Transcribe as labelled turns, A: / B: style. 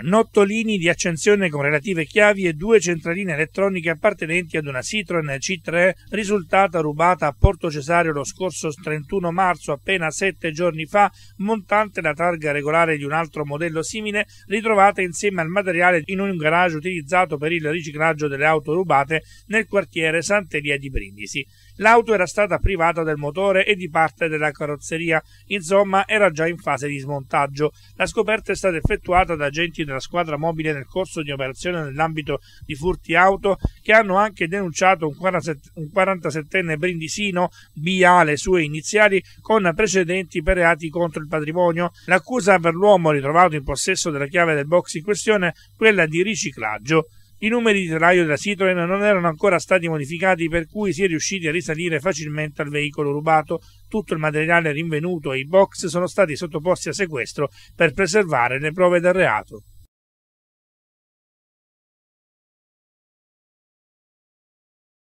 A: nottolini di accensione con relative chiavi e due centraline elettroniche appartenenti ad una Citroen C3 risultata rubata a Porto Cesareo lo scorso 31 marzo, appena sette giorni fa, montante la targa regolare di un altro modello simile, ritrovata insieme al materiale in un garage utilizzato per il riciclaggio delle auto rubate nel quartiere Santeria di Brindisi. L'auto era stata privata del motore e di parte della carrozzeria, insomma era già in fase di smontaggio. La scoperta è stata effettuata da agenti agenti della squadra mobile nel corso di operazione nell'ambito di furti auto che hanno anche denunciato un, 47, enne brindisino BA le sue iniziali con precedenti per reati contro il patrimonio. L'accusa per l'uomo ritrovato in possesso della chiave del box in questione quella di riciclaggio. I numeri di telaio della Citroen non erano ancora stati modificati per cui si è riusciti a risalire facilmente al veicolo rubato. Tutto il materiale rinvenuto e i box sono stati sottoposti a sequestro per preservare le prove del reato.